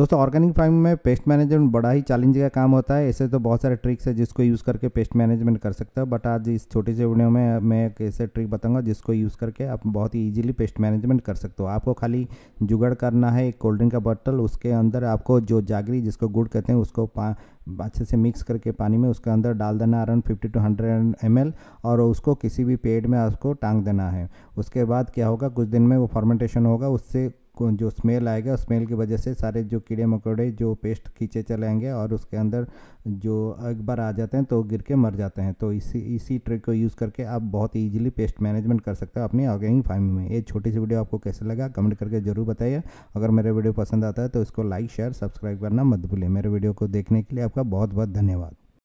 दोस्तों organic farming में pest management बड़ा ही चैलेंज का काम होता है ऐसे तो बहुत सारे ट्रिक्स है जिसको यूज़ करके पेस्ट मैनेजमेंट कर सकते हो बट आज इस छोटे से वीडियो में मैं एक ऐसे ट्रिक बताऊंगा जिसको यूज़ करके आप बहुत ही ईजिली पेस्ट मैनेजमेंट कर सकते हो आपको खाली जुगाड़ करना है एक कोल्ड ड्रिंक का बॉटल उसके अंदर आपको जो जागरी जिसको गुड़ कहते हैं उसको अच्छे से मिक्स करके पानी में उसके अंदर डाल देना around fifty to hundred M और उसको किसी भी पेड़ में आपको टांग देना है उसके बाद क्या होगा कुछ दिन में वो फॉर्मेंटेशन होगा उससे को जो स्मेल आएगा स्मेल की वजह से सारे जो कीड़े मकोड़े जो पेस्ट खींचे चलेंगे और उसके अंदर जो एक बार आ जाते हैं तो गिर के मर जाते हैं तो इसी इसी ट्रिक को यूज़ करके आप बहुत ईजिली पेस्ट मैनेजमेंट कर सकते हो अपनी ऑर्गेनिक फार्मिंग में ये छोटी सी वीडियो आपको कैसे लगा कमेंट करके ज़रूर बताइए अगर मेरा वीडियो पसंद आता है तो इसको लाइक शेयर सब्सक्राइब करना मत भूलें मेरे वीडियो को देखने के लिए आपका बहुत बहुत धन्यवाद